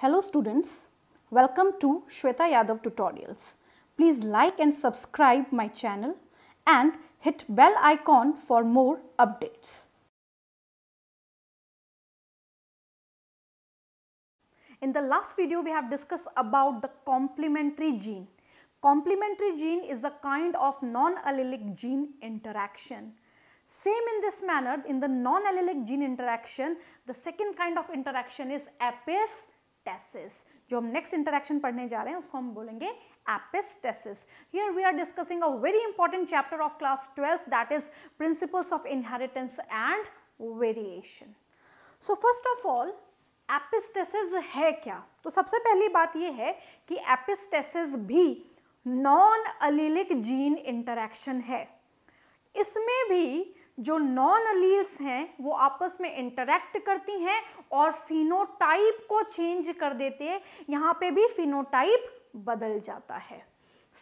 Hello students, welcome to Shweta Yadav tutorials. Please like and subscribe my channel and hit bell icon for more updates. In the last video we have discussed about the complementary gene. Complementary gene is a kind of non-allelic gene interaction. Same in this manner in the non-allelic gene interaction the second kind of interaction is apase epistasis जो हम next interaction पढ़ने जा रहे हैं उसको हम बोलेंगे epistasis here we are discussing a very important chapter of class twelfth that is principles of inheritance and variation so first of all epistasis है क्या तो सबसे पहली बात यह है कि एपिस्टेसिस भी नॉन अलीलिक जीन इंटरेक्शन है इसमें भी जो नॉन अलील्स हैं वो आपस में इंटरेक्ट करती हैं और फिनोटाइप को चेंज कर देते यहां यहाँ पे भी फिनोटाइप बदल जाता है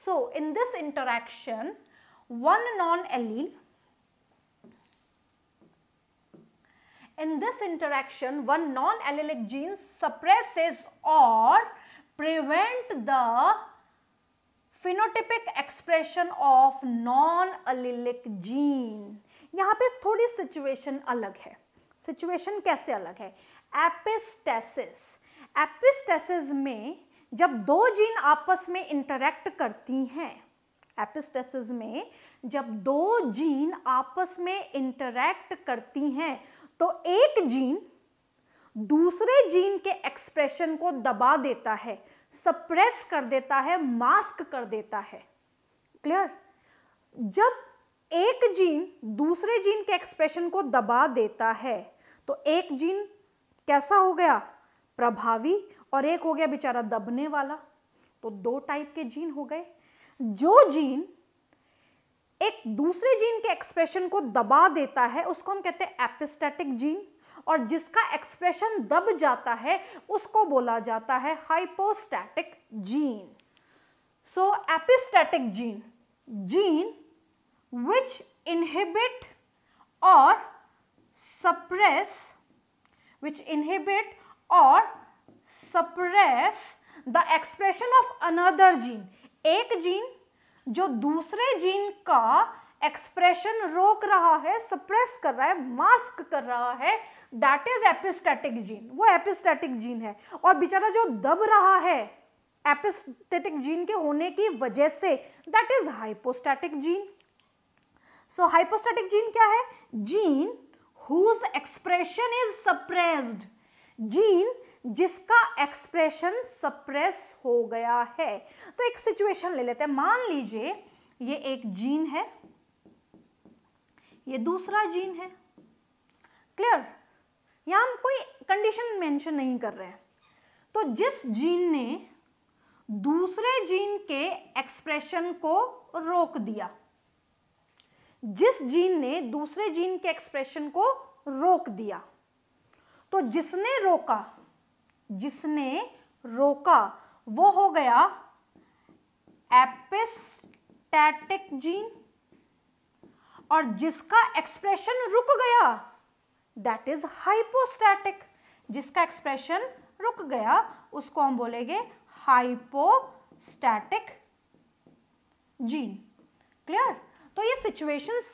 so in this interaction one non allele in this interaction one non allelic gene suppress or prevent the phenotypic expression of non allelic gene यहां पे थोड़ी सिचुएशन अलग है सिचुएशन कैसे अलग है एपिस्टेसिस एपिस्टेसिस में जब दो जीन आपस में इंटरेक्ट करती हैं एपिस्टेसिस में जब दो जीन आपस में इंटरेक्ट करती हैं तो एक जीन दूसरे जीन के एक्सप्रेशन को दबा देता है सप्रेस कर देता है मास्क कर देता है क्लियर जब एक जीन दूसरे जीन के एक्सप्रेशन को दबा देता है तो एक जीन कैसा हो गया प्रभावी और एक हो गया बेचारा दबने वाला तो दो टाइप के जीन हो गए जो जीन एक दूसरे जीन के एक्सप्रेशन को दबा देता है उसको हम कहते हैं एपिस्टेटिक जीन और जिसका एक्सप्रेशन दब जाता है उसको बोला जाता है hypostatic gene so epistatic gene gene which inhibit or suppress which inhibit or suppress the expression of another gene. एक gene जो दूसरे gene का एक्सप्रेशन रोक रहा है सप्रेस कर रहा है मास्क कर रहा है दैट इज एपिस्टैटिक जीन वो एपिस्टैटिक जीन है और बेचारा जो दब रहा है एपिस्टैटिक जीन के होने की वजह से that is hypostatic gene so hypostatic gene क्या है gene whose expression is suppressed gene जिसका एक्सप्रेशन सप्रेस हो गया है तो एक सिचुएशन ले लेते हैं मान लीजिए ये एक जीन है ये दूसरा जीन है क्लियर या हम कोई कंडीशन मेंशन नहीं कर रहे हैं तो जिस जीन ने दूसरे जीन के एक्सप्रेशन को रोक दिया जिस जीन ने दूसरे जीन के एक्सप्रेशन को रोक दिया तो जिसने रोका जिसने रोका वो हो गया एपिस्टैटिक जीन और जिसका एक्सप्रेशन रुक गया दैट इज हाइपोस्टैटिक जिसका एक्सप्रेशन रुक गया उसको हम बोलेंगे हाइपोस्टैटिक जीन क्लियर तो ये सिचुएशंस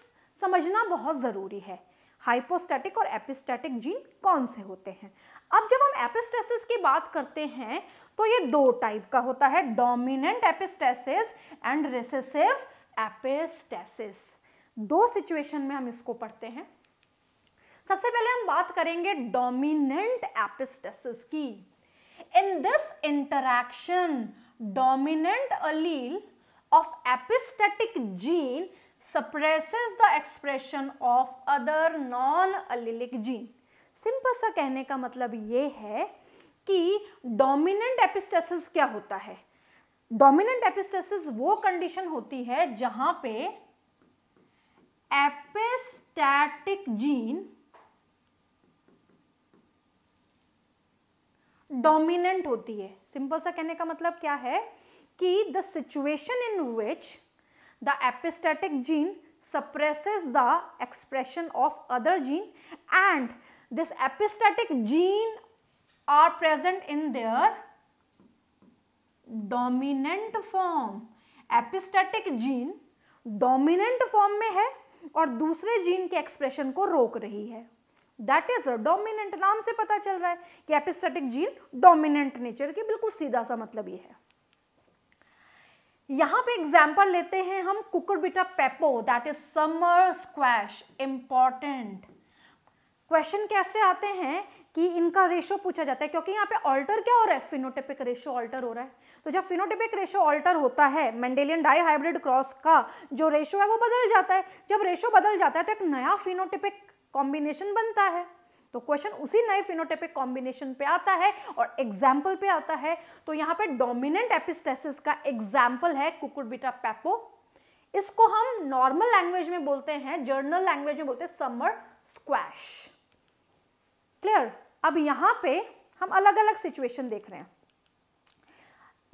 समझना बहुत ज़रूरी है हाइपोस्टैटिक और एपिस्टैटिक जीन कौन से होते हैं अब जब हम एपिस्टेसिस की बात करते हैं तो ये दो टाइप का होता है dominant epistasis and recessive epistasis दो सिचुएशन में हम इसको पढ़ते हैं सबसे पहले हम बात करेंगे डोमिनेंट एपिस्टेसिस की in this interaction dominant allele of epistatic gene suppresses the expression of other non allelic gene simple सा कहने का मतलब ये है कि डोमिनेंट एपिस्टेसिस क्या होता है डोमिनेंट एपिस्टेसिस वो कंडीशन होती है जहां पे एपिस्टैटिक जीन डोमिनेंट होती है सिंपल सा कहने का मतलब क्या है कि the situation in which the epistatic gene suppresses the expression of other gene and this epistatic gene are present in their dominant form epistatic gene dominant form में है और दूसरे जीन के एक्सप्रेशन को रोक रही है दैट इज डोमिनेंट नाम से पता चल रहा है कि एपिस्टेटिक जीन डोमिनेंट नेचर की बिल्कुल सीधा सा मतलब ये है यहाँ पे एग्जाम्पल लेते हैं हम Cucurbita pepo that is summer squash important question कैसे आते हैं कि इनका रेशो पूछा जाता है क्योंकि यहाँ पे ऑल्टर क्या हो रहा है फिनोटिपिक रेशो ऑल्टर हो रहा है तो जब फिनोटिपिक रेशो ऑल्टर होता है मेंडेलियन डाई हाइब्रिड क्रॉस का जो रेशो है वो बदल जाता है जब रेशो बदल जाता है तो एक नया फिनोटिपिक कॉम्बिनेशन बनता है तो क्वेश्चन उसी नए फिनोटेपिक कॉम्बिनेशन पे आता है और एग्जाम्पल पे आता है तो यहाँ पे डोमिनेंट एपिस्टेसिस का एग्जाम्पल है कुकुरबिटा पैपो इसको हम नॉर्मल लैंग्वेज में बोलते हैं जर्नल लैंग्वेज में बोलते हैं समर स्क्वैश क्लियर अब यहां पे हम अलग अलग सिचुएशन देख रहे हैं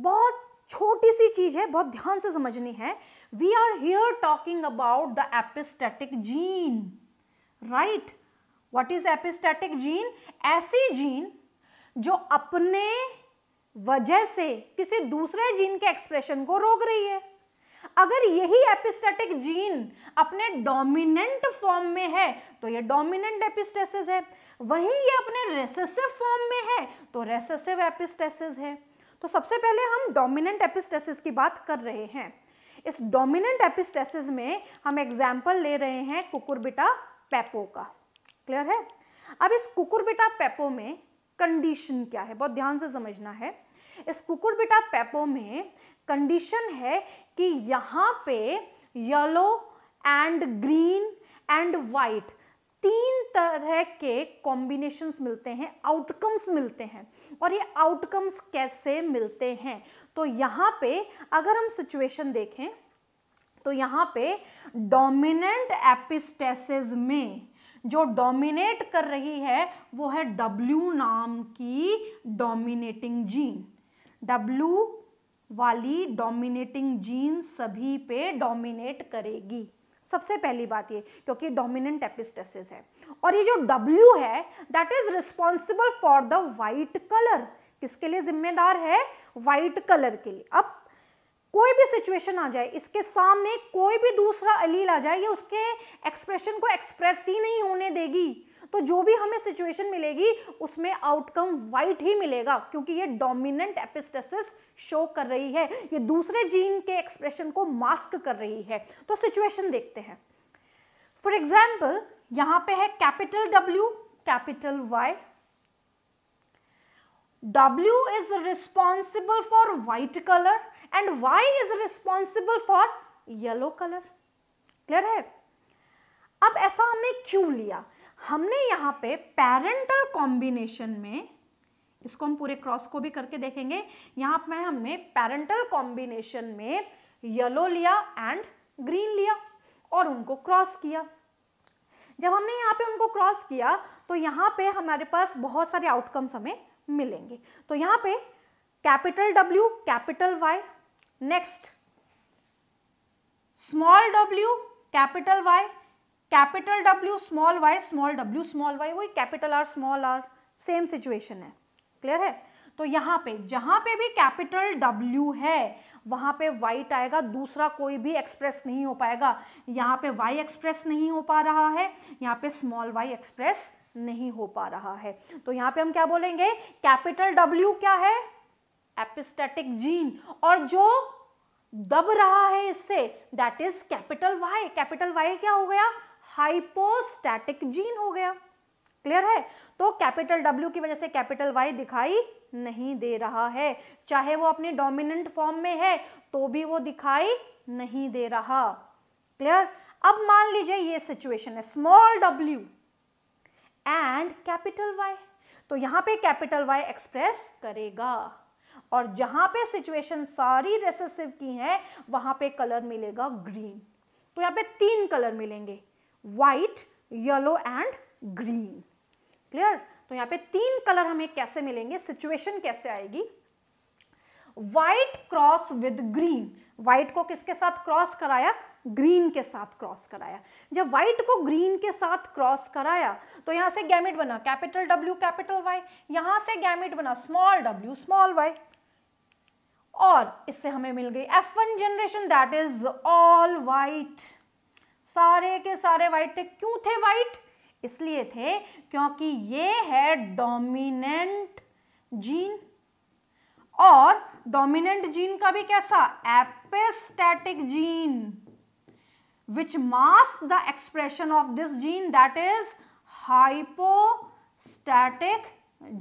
बहुत छोटी सी चीज है बहुत ध्यान से समझनी है we are here talking about the epistatic gene right what is epistatic gene ऐसी जीन जो अपने वजह से किसी दूसरे जीन के एक्सप्रेशन को रोक रही है अगर यही एपिस्टेटिक जीन अपने डोमिनेंट फॉर्म में है तो ये डोमिनेंट एपिस्टेसिस है वही ये अपने रेसेसिव फॉर्म में है तो रेसेसिव एपिस्टेसिस है तो सबसे पहले हम डोमिनेंट एपिस्टेसिस की बात कर रहे हैं इस डोमिनेंट एपिस्टेसिस में हम एग्जाम्पल ले रहे हैं कुकुरबिटा पेपो का क्लियर है अब इस कुकुरबिटा पेपो में कंडीशन क्या है बहुत ध्यान से समझना है इस कुकुरबिटा पेपो में कंडीशन है कि यहाँ पे yellow and green and white तीन तरह के कॉम्बिनेशंस मिलते हैं आउटकम्स मिलते हैं और ये आउटकम्स कैसे मिलते हैं तो यहाँ पे अगर हम सिचुएशन देखें तो यहाँ पे डोमिनेंट एपिस्टेसिस में जो डोमिनेट कर रही है वो है डब्ल्यू नाम की डोमिनेटिंग जीन डब्ल्यू वाली डोमिनेटिंग जीन सभी पे डोमिनेट करेगी सबसे पहली बात ये क्योंकि डोमिनेंट एपिस्टेसिस है और ये जो डब्ल्यू है that is responsible for the white colour किसके लिए जिम्मेदार है वाइट कलर के लिए अब कोई भी सिचुएशन आ जाए इसके सामने कोई भी दूसरा अलील आ जाए ये उसके एक्सप्रेशन को एक्सप्रेस ही नहीं होने देगी तो जो भी हमें सिचुएशन मिलेगी उसमें आउटकम वाइट ही मिलेगा क्योंकि ये डोमिनेंट एपिस्टेसिस शो कर रही है ये दूसरे जीन के एक्सप्रेशन को मास्क कर रही है तो सिचुएशन देखते हैं फॉर एग्जाम्पल यहां पे है capital W capital Y W is responsible for white color and Y is responsible for yellow colour clear है अब ऐसा हमने क्यों लिया हमने यहां पे पेरेंटल कॉम्बिनेशन में इसको हम पूरे क्रॉस को भी करके देखेंगे यहां पे हमने पेरेंटल कॉम्बिनेशन में येलो लिया एंड ग्रीन लिया और उनको क्रॉस किया जब हमने यहाँ पे उनको क्रॉस किया तो यहाँ पे हमारे पास बहुत सारे आउटकम्स हमें मिलेंगे तो यहाँ पे capital W capital Y next small W capital Y capital W small Y small W small Y वही capital R small R same situation है, क्लियर है? तो यहां पे जहां पे भी कैपिटल W है वहां पे वाइट आएगा दूसरा कोई भी एक्सप्रेस नहीं हो पाएगा यहां पे y एक्सप्रेस नहीं हो पा रहा है यहां पे स्मॉल y एक्सप्रेस नहीं हो पा रहा है तो यहां पे हम क्या बोलेंगे कैपिटल W क्या है एपिस्टेटिक जीन और जो दब रहा है इससे that is capital Y capital Y क्या हो गया हाइपोस्टैटिक जीन हो गया क्लियर है तो कैपिटल डब्ल्यू की वजह से कैपिटल वाई दिखाई नहीं दे रहा है चाहे वो अपने डोमिनेंट फॉर्म में है तो भी वो दिखाई नहीं दे रहा क्लियर अब मान लीजिए ये सिचुएशन है small W and capital Y तो यहां पे कैपिटल वाई एक्सप्रेस करेगा और जहां पे सिचुएशन सारी रेसेसिव की है वहां पे कलर मिलेगा ग्रीन तो यहाँ पे तीन कलर मिलेंगे white yellow and green clear तो यहां पे तीन कलर तो हमें कैसे मिलेंगे सिचुएशन कैसे आएगी white cross with green white को किसके साथ क्रॉस कराया ग्रीन के साथ क्रॉस कराया जब व्हाइट को ग्रीन के साथ क्रॉस कराया तो यहां से गैमिट बना कैपिटल डब्ल्यू कैपिटल वाई यहां से गैमिट बना स्मॉल डब्ल्यू स्मॉल वाई और इससे हमें मिल गई F one generation that is all white सारे के सारे वाइट थे क्यों थे वाइट इसलिए थे क्योंकि ये है डोमिनेंट जीन और डोमिनेंट जीन का भी कैसा epistatic gene which mask the expression of this gene that is hypostatic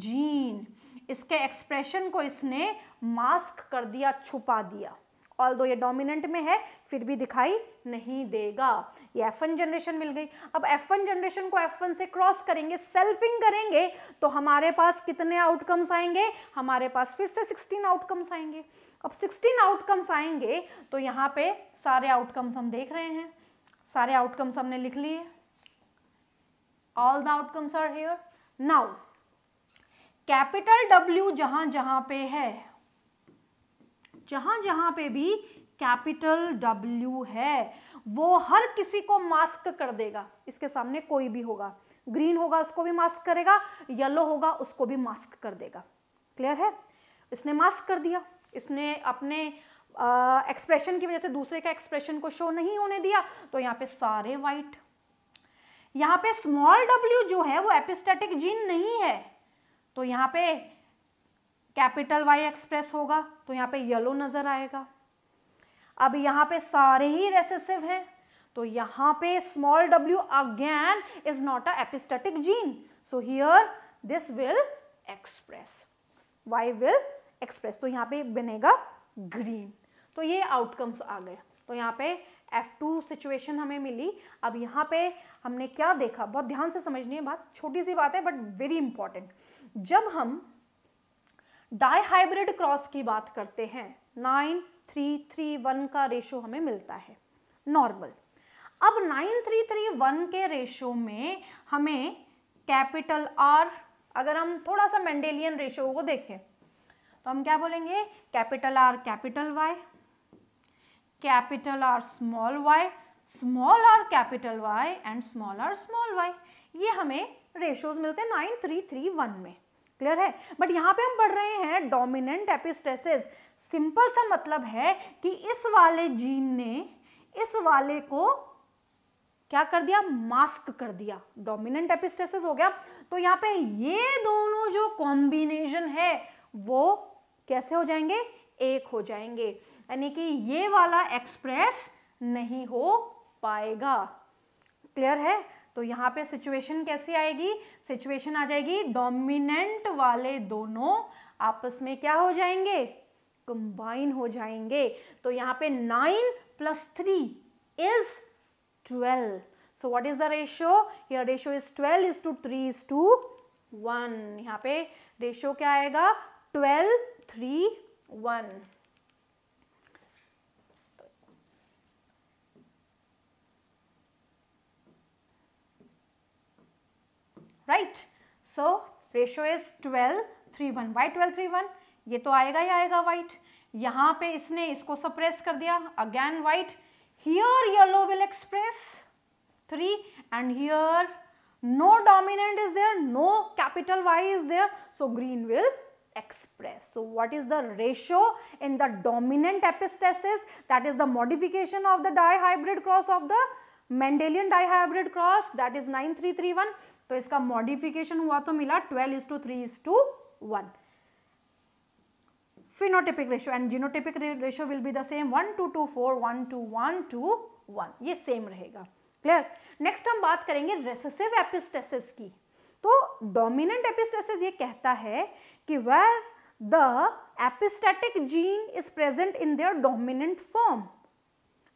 gene इसके एक्सप्रेशन को इसने मास्क कर दिया छुपा दिया ऑल दो ये डोमिनेंट में है फिर भी दिखाई नहीं देगा ये एफ वन जनरेशन मिल गई अब एफ वन जनरेशन को एफ वन से क्रॉस करेंगे सेल्फिंग करेंगे तो हमारे पास कितने आउटकम्स आएंगे हमारे पास फिर से सिक्सटीन आउटकम्स आएंगे अब सिक्सटीन आउटकम्स आएंगे तो यहाँ पे सारे आउटकम्स हम देख रहे हैं सारे आउटकम्स हमने लिख लिए all the outcomes are here now capital W जहां जहां पे है जहां जहां पे भी कैपिटल डब्ल्यू है वो हर किसी को मास्क कर देगा इसके सामने कोई भी होगा ग्रीन होगा उसको भी मास्क करेगा येलो होगा उसको भी मास्क कर देगा क्लियर है इसने मास्क कर दिया इसने अपने एक्सप्रेशन की वजह से दूसरे का एक्सप्रेशन को शो नहीं होने दिया तो यहाँ पे सारे वाइट यहाँ पे स्मॉल डब्ल्यू जो है वो एपिस्टेटिक जीन नहीं है तो यहाँ पे कैपिटल वाई एक्सप्रेस होगा तो यहाँ पे येलो नज़र आएगा अब यहाँ पे सारे ही रेसेसिव हैं तो यहाँ पे small W again is not a epistatic gene so here this will express Y will express तो यहाँ पे बनेगा ग्रीन तो ये आउटकम्स आ गए तो यहाँ पे F2 सिचुएशन हमें मिली अब यहाँ पे हमने क्या देखा बहुत ध्यान से समझनी है बात छोटी सी बात है बट वेरी इंपॉर्टेंट जब हम डायहाइब्रिड क्रॉस की बात करते हैं नाइन थ्री थ्री वन का रेशो हमें मिलता है नॉर्मल अब नाइन थ्री थ्री वन के रेशो में हमें कैपिटल आर अगर हम थोड़ा सा मेंडेलियन रेशो को देखें तो हम क्या बोलेंगे capital R capital Y capital R small Y small R capital Y and small R small Y ये हमें रेशियोज मिलते हैं नाइन थ्री थ्री वन में क्लियर है बट यहाँ पे हम पढ़ रहे हैं डोमिनेंट एपिस्टेसिस सिंपल सा मतलब है कि इस वाले जीन ने इस वाले को क्या कर दिया मास्क कर दिया डोमिनेंट एपिस्टेसिस हो गया तो यहाँ पे ये दोनों जो कॉम्बिनेशन है वो कैसे हो जाएंगे एक हो जाएंगे यानी कि ये वाला एक्सप्रेस नहीं हो पाएगा क्लियर है तो यहाँ पे सिचुएशन कैसी आएगी सिचुएशन आ जाएगी डोमिनेंट वाले दोनों आपस में क्या हो जाएंगे कंबाइन हो जाएंगे तो यहाँ पे nine plus three is twelve so what is the ratio यह ratio is twelve is to three is to one यहाँ पे रेशियो क्या आएगा twelve three one right so ratio is twelve three one why twelve three one ये तो आएगा ही आएगा white यहां पे इसने इसको सप्रेस कर दिया again white here yellow will express three and here no dominant is there no capital Y is there so green will express so what is the ratio in the dominant epistasis that is the modification of the dihybrid cross of the Mendelian dihybrid cross that is 9331 तो इसका modification हुआ तो मिला 12 is to three is to one phenotypic ratio and genotypic ratio will be the same one two two four one two one two one ये same रहेगा clear next हम बात करेंगे रेसेसिव एपिस्टेसिस की तो डोमिनेंट एपिस्टेसिस ये कहता है कि where the epistatic gene is present in their dominant form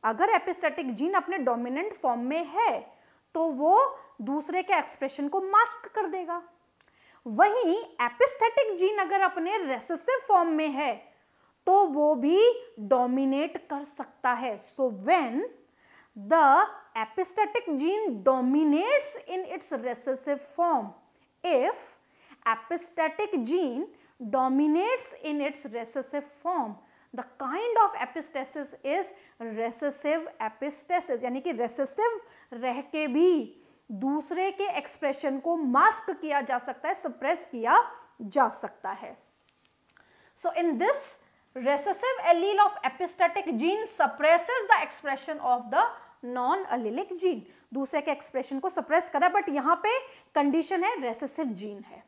अगर एपिस्टेटिक जीन अपने डोमिनेंट फॉर्म में है तो वो दूसरे के एक्सप्रेशन को मास्क कर देगा वहीं एपिस्टेटिक जीन अगर अपने रेसेसिव फॉर्म में है तो वो भी डोमिनेट कर सकता है so when the epistatic gene dominates in its recessive form if epistatic gene dominates in its recessive form the kind of epistasis is recessive epistasis यानी कि रेसेसिव रह के भी दूसरे के एक्सप्रेशन को मास्क किया जा सकता है सप्रेस किया जा सकता है so in this recessive allele of epistatic gene suppresses the expression of the non allelic gene दूसरे के एक्सप्रेशन को सप्रेस करा बट यहाँ पे कंडीशन है रेसेसिव जीन है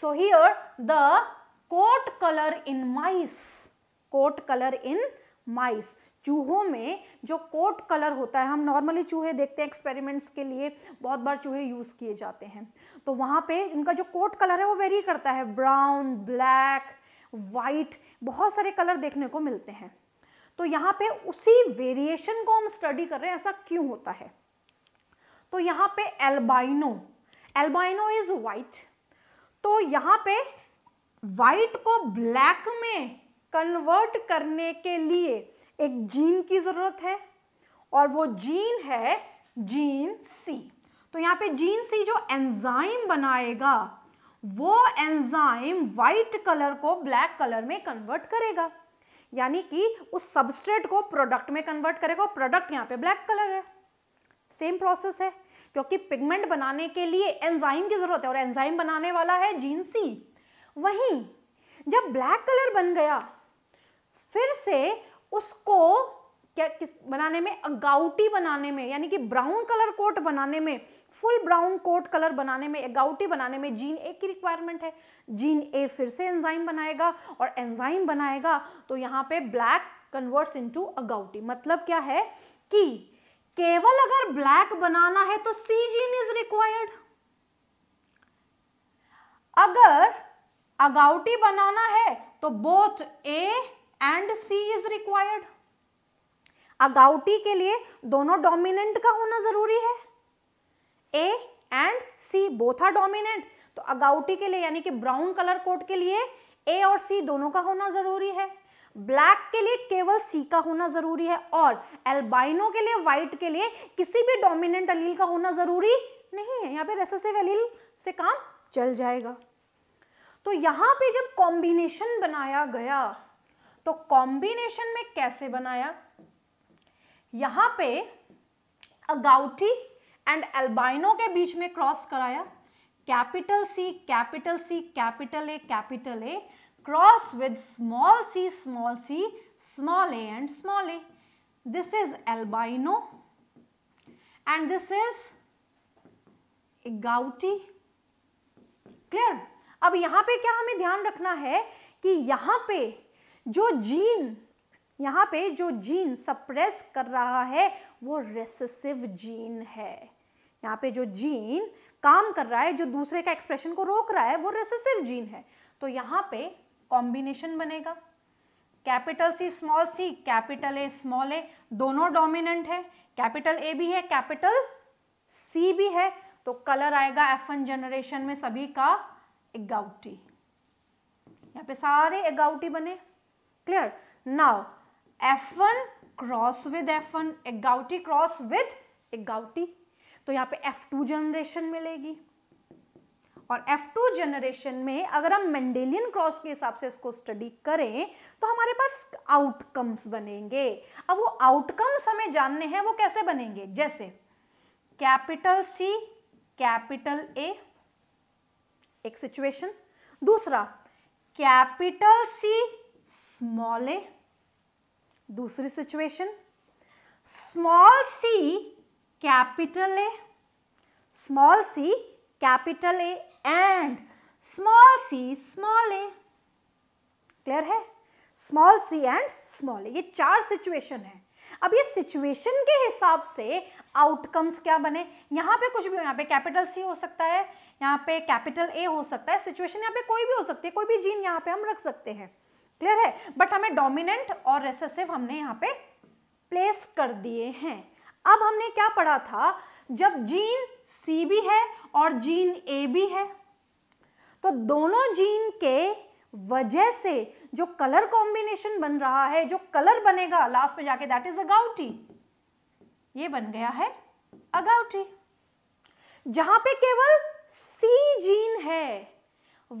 so here the coat colour in mice coat colour in mice चूहों में जो कोट कलर होता है हम नॉर्मली चूहे देखते हैं एक्सपेरिमेंट्स के लिए बहुत बार चूहे यूज़ किए जाते हैं तो वहां पे इनका जो कोट कलर है वो वेरी करता है ब्राउन ब्लैक वाइट बहुत सारे कलर देखने को मिलते हैं तो यहाँ पे उसी वेरिएशन को हम स्टडी कर रहे हैं ऐसा क्यों होता है तो यहाँ पे एल्बाइनो एल्बाइनो इज वाइट तो यहाँ पे वाइट को ब्लैक में कन्वर्ट करने के लिए एक जीन की ज़रूरत है और वो जीन है जीन सी तो यहाँ पे जीन सी जो एंजाइम बनाएगा वो एंजाइम वाइट कलर को ब्लैक कलर में कन्वर्ट करेगा यानी कि उस सबस्ट्रेट को प्रोडक्ट में कन्वर्ट करेगा और प्रोडक्ट यहाँ पे ब्लैक कलर है सेम प्रोसेस है क्योंकि पिगमेंट बनाने के लिए एंजाइम की ज़रूरत है और एंजाइम बनाने वाला है जीन सी वहीं जब ब्लैक कलर बन गया फिर से उसको क्या किस बनाने में अगाउटी बनाने में यानी कि ब्राउन कलर कोट बनाने में फुल ब्राउन कोट कलर बनाने में अगाउटी बनाने में जीन ए की रिक्वायरमेंट है जीन ए फिर से एंजाइम बनाएगा और एंजाइम बनाएगा तो यहाँ पे ब्लैक कन्वर्ट्स इनटू अगाउटी मतलब क्या है कि केवल अगर ब्लैक बनाना है तो सी जीन इज रिक्वायर्ड अगर अगाउटी बनाना है तो both A and C is required agouti के लिए दोनों डोमिनेंट का होना जरूरी है A and C both are dominant तो अगाउटी के लिए यानी कि ब्राउन कलर कोड के लिए ए और सी दोनों का होना जरूरी है ब्लैक के लिए केवल सी का होना जरूरी है और एल्बाइनो के लिए व्हाइट के लिए किसी भी डोमिनेंट अलील का होना जरूरी नहीं है यहां पे रेसेसिव अलील से काम चल जाएगा तो यहां पे जब कॉम्बिनेशन बनाया गया तो कॉम्बिनेशन में कैसे बनाया यहां पे अगाउटी एंड एल्बाइनो के बीच में क्रॉस कराया capital C capital C capital A capital A cross with small C small C small A and small A this is albino and this is agouti clear अब यहां पे क्या हमें ध्यान रखना है कि यहां पे जो जीन यहाँ पे जो जीन सप्रेस कर रहा है वो रेसेसिव जीन है यहाँ पे जो जीन काम कर रहा है जो दूसरे का एक्सप्रेशन को रोक रहा है वो रेसेसिव जीन है तो यहाँ पे कॉम्बिनेशन बनेगा capital C small C capital A small A दोनों डोमिनेंट है कैपिटल ए भी है कैपिटल सी भी है तो कलर आएगा एफ वन जनरेशन में सभी का एगाउटी यहाँ पे सारे एगाउटी बने clear now f1 cross with f1 एक गाउटी क्रॉस विद एक गाउटी तो यहाँ पे f2 जनरेशन मिलेगी और F2 जनरेशन में अगर हम मेंडेलियन क्रॉस के हिसाब से इसको स्टडी करें तो हमारे पास आउटकम्स बनेंगे अब वो आउटकम्स हमें जानने हैं वो कैसे बनेंगे जैसे कैपिटल सी कैपिटल ए एक सिचुएशन दूसरा कैपिटल सी स्मॉल ए दूसरी situation small C capital A small C capital A and small C small A clear है small C and small A ये चार सिचुएशन है अब ये सिचुएशन के हिसाब से आउटकम्स क्या बने यहां पे कुछ भी यहाँ पे कैपिटल सी हो सकता है यहाँ पे कैपिटल ए हो सकता है सिचुएशन यहाँ पे कोई भी हो सकती है कोई भी जीन यहाँ पे हम रख सकते हैं क्लियर है बट हमें डोमिनेंट और रेसेसिव हमने यहाँ पे प्लेस कर दिए हैं अब हमने क्या पढ़ा था जब जीन सी भी है और जीन ए भी है तो दोनों जीन के वजह से जो कलर कॉम्बिनेशन बन रहा है जो कलर बनेगा लास्ट में जाके दैट इज अगाउटी ये बन गया है अगाउटी जहां पे केवल सी जीन है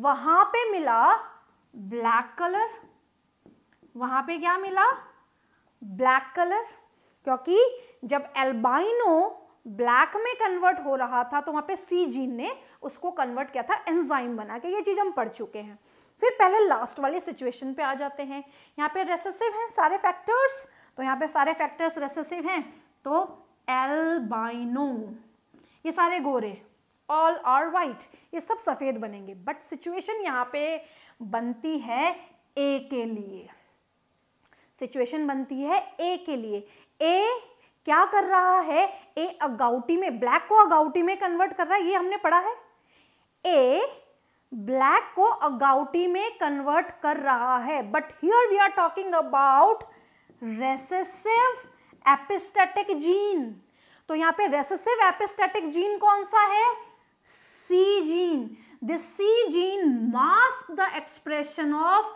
वहां पे मिला ब्लैक कलर वहां पे क्या मिला ब्लैक कलर क्योंकि जब एल्बाइनो ब्लैक में कन्वर्ट हो रहा था तो वहां पे सी जीन ने उसको कन्वर्ट किया था एंजाइम बना के ये चीज़ हम पढ़ चुके हैं फिर पहले लास्ट वाले सिचुएशन पे आ जाते हैं यहाँ पे रेसेसिव हैं सारे फैक्टर्स तो यहाँ पे सारे फैक्टर्स रेसेसिव हैं तो एल्बाइनो ये सारे गोरे ऑल आर वाइट ये सब सफ़ेद बनेंगे बट सिचुएशन यहाँ पे बनती है ए के लिए सिचुएशन बनती है ए के लिए ए क्या कर रहा है ए अगाउटी में ब्लैक को अगाउटी में कन्वर्ट कर रहा है ये हमने पढ़ा है ए ब्लैक को अगाउटी में कन्वर्ट कर रहा है but here we are talking about recessive epistatic gene तो यहां पे रेसेसिव एपिस्टेटिक जीन कौन सा है C gene this c gene mask the expression of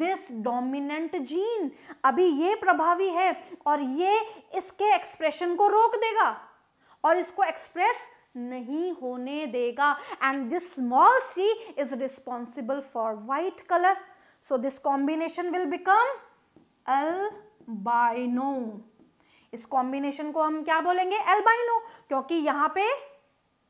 this dominant gene अभी ये प्रभावी है और ये इसके एक्सप्रेशन को रोक देगा और इसको एक्सप्रेस नहीं होने देगा and this small C is responsible for white colour so this combination will become albino इस कॉम्बिनेशन को हम क्या बोलेंगे एल्बाइनो क्योंकि यहां पे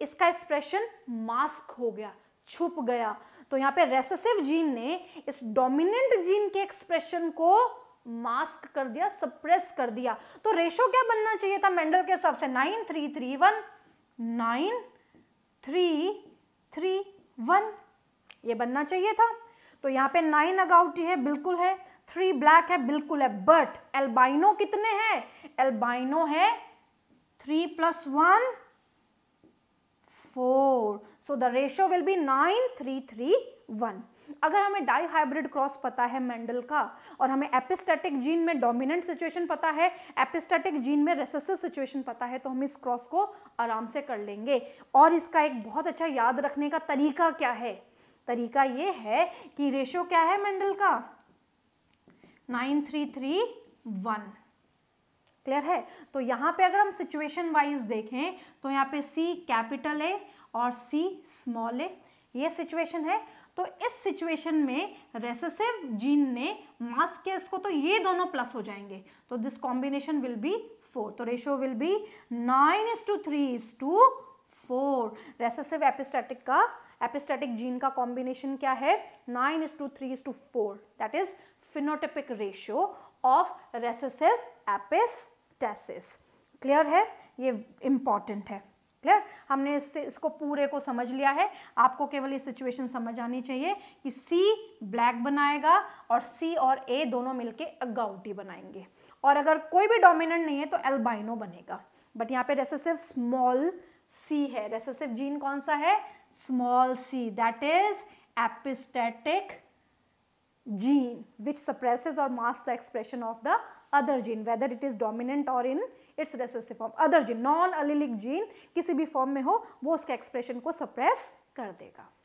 इसका एक्सप्रेशन मास्क हो गया छुप गया तो यहाँ पे रेसेसिव जीन ने इस डोमिनेंट जीन के एक्सप्रेशन को मास्क कर दिया सप्रेस कर दिया तो रेशो क्या बनना चाहिए था मेंडल के हिसाब से nine three three one nine three three one ये बनना चाहिए था तो यहाँ पे नाइन अगाउटी है बिल्कुल है थ्री ब्लैक है बिल्कुल है बट एल्बाइनो कितने हैं एल्बाइनो है three plus one four so the ratio will be nine three three one अगर हमें डाई हाइब्रिड क्रॉस पता है मेंडल का और हमें एपिस्टेटिक जीन में डोमिनेंट सिचुएशन पता है एपिस्टेटिक जीन में रेसेसिव सिचुएशन पता है तो हम इस क्रॉस को आराम से कर लेंगे और इसका एक बहुत अच्छा याद रखने का तरीका क्या है तरीका यह है कि रेशो क्या है मेंडल का nine three three one clear है तो यहां पे अगर हम सिचुएशन वाइज देखें तो यहाँ पे सी कैपिटल ए और सी स्मॉल ए ये सिचुएशन है तो इस सिचुएशन में रेसेसिव जीन ने मास केस इसको तो ये दोनों प्लस हो जाएंगे तो this combination will be four तो ratio will be nine is to three is to four recessive epistatic का एपिस्टेटिक जीन का कॉम्बिनेशन क्या है nine is to three is to four that is phenotypic ratio of recessive epistasis clear है ये important है clear हमने इससे इसको पूरे को समझ लिया है आपको केवल ये सिचुएशन समझ आनी चाहिए कि सी ब्लैक बनाएगा और सी और ए दोनों मिलके अगाउटी बनाएंगे और अगर कोई भी डोमिनेंट नहीं है तो एल्बाइनो बनेगा बट यहाँ पे रेसेसिव स्मॉल सी है रेसेसिव जीन कौन सा है small C that is epistatic gene which suppresses और mask the expression of the other gene whether it is dominant और in its recessive form other gene non allelic gene किसी भी form में हो वो उसके एक्सप्रेशन को सप्रेस कर देगा